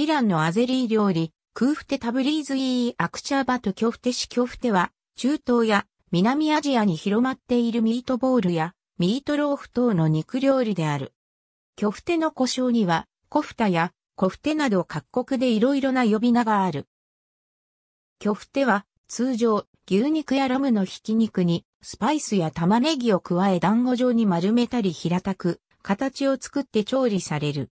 イランのアゼリー料理、クーフテタブリーズイーアクチャーバトキョフテシキョフテは、中東や南アジアに広まっているミートボールやミートローフ等の肉料理である。キョフテの故障には、コフタやコフテなど各国でいろいろな呼び名がある。キョフテは、通常、牛肉やラムのひき肉に、スパイスや玉ねぎを加え団子状に丸めたり平たく、形を作って調理される。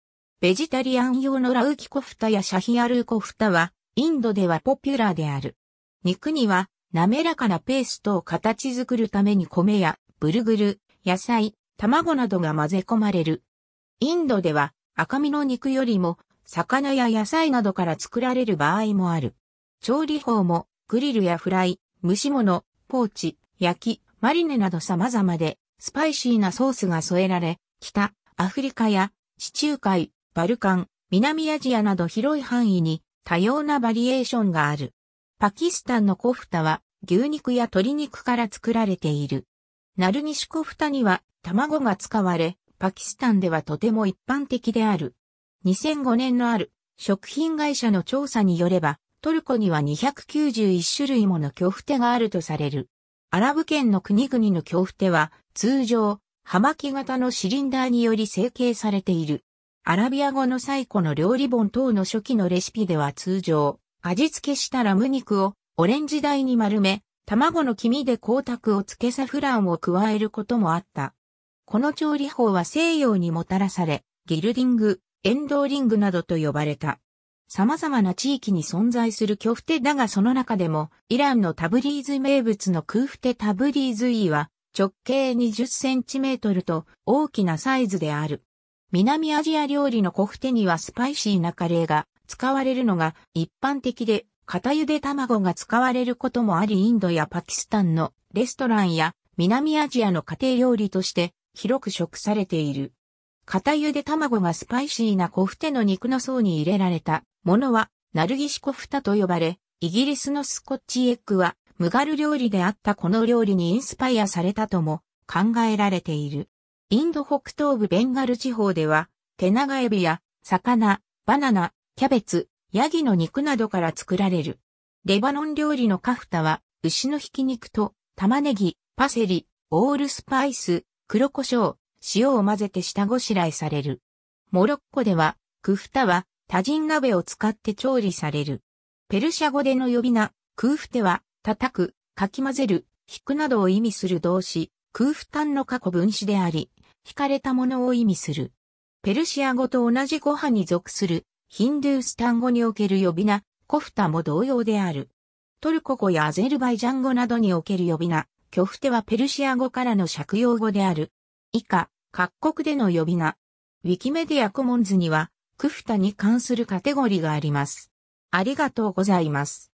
ベジタリアン用のラウキコフタやシャヒアルーコフタは、インドではポピュラーである。肉には、滑らかなペーストを形作るために米や、ブルグル、野菜、卵などが混ぜ込まれる。インドでは、赤身の肉よりも、魚や野菜などから作られる場合もある。調理法も、グリルやフライ、蒸し物、ポーチ、焼き、マリネなど様々で、スパイシーなソースが添えられ、北、アフリカや地中海、バルカン、南アジアなど広い範囲に多様なバリエーションがある。パキスタンのコフタは牛肉や鶏肉から作られている。ナルニシコフタには卵が使われ、パキスタンではとても一般的である。2005年のある食品会社の調査によれば、トルコには291種類もの恐怖手があるとされる。アラブ圏の国々の恐怖手は通常、葉巻型のシリンダーにより成形されている。アラビア語の最古の料理本等の初期のレシピでは通常、味付けしたラム肉をオレンジ台に丸め、卵の黄身で光沢をつけサフランを加えることもあった。この調理法は西洋にもたらされ、ギルディング、エンドーリングなどと呼ばれた。様々な地域に存在するキョフテだがその中でも、イランのタブリーズ名物のクーフテタブリーズイは、直径20センチメートルと大きなサイズである。南アジア料理のコフテにはスパイシーなカレーが使われるのが一般的で、片茹で卵が使われることもありインドやパキスタンのレストランや南アジアの家庭料理として広く食されている。片茹で卵がスパイシーなコフテの肉の層に入れられたものはナルギシコフタと呼ばれ、イギリスのスコッチエッグはムガル料理であったこの料理にインスパイアされたとも考えられている。インド北東部ベンガル地方では、手長エビや、魚、バナナ、キャベツ、ヤギの肉などから作られる。レバノン料理のカフタは、牛のひき肉と、玉ねぎ、パセリ、オールスパイス、黒胡椒、塩を混ぜて下ごしらえされる。モロッコでは、クフタは、タジン鍋を使って調理される。ペルシャ語での呼び名、クーフテは、叩く、かき混ぜる、引くなどを意味する動詞、クーフタンの過去分詞であり、惹かれたものを意味する。ペルシア語と同じ語派に属するヒンドゥースタン語における呼び名、コフタも同様である。トルコ語やアゼルバイジャン語などにおける呼び名、キョフテはペルシア語からの借用語である。以下、各国での呼び名。ウィキメディアコモンズには、クフタに関するカテゴリーがあります。ありがとうございます。